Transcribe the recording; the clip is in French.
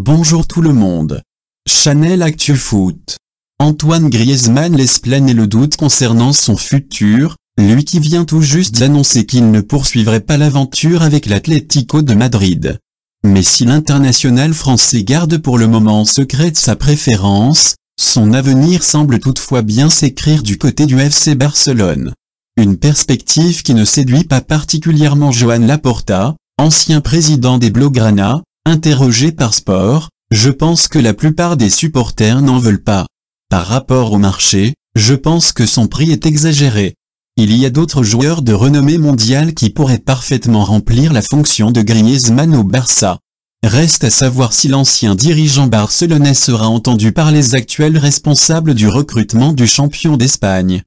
Bonjour tout le monde. Chanel Actu Foot. Antoine Griezmann laisse planer le doute concernant son futur, lui qui vient tout juste d'annoncer qu'il ne poursuivrait pas l'aventure avec l'Atlético de Madrid. Mais si l'international français garde pour le moment secret sa préférence, son avenir semble toutefois bien s'écrire du côté du FC Barcelone. Une perspective qui ne séduit pas particulièrement Joan Laporta, ancien président des Blaugrana, Interrogé par Sport, je pense que la plupart des supporters n'en veulent pas. Par rapport au marché, je pense que son prix est exagéré. Il y a d'autres joueurs de renommée mondiale qui pourraient parfaitement remplir la fonction de Griezmann au Barça. Reste à savoir si l'ancien dirigeant barcelonais sera entendu par les actuels responsables du recrutement du champion d'Espagne.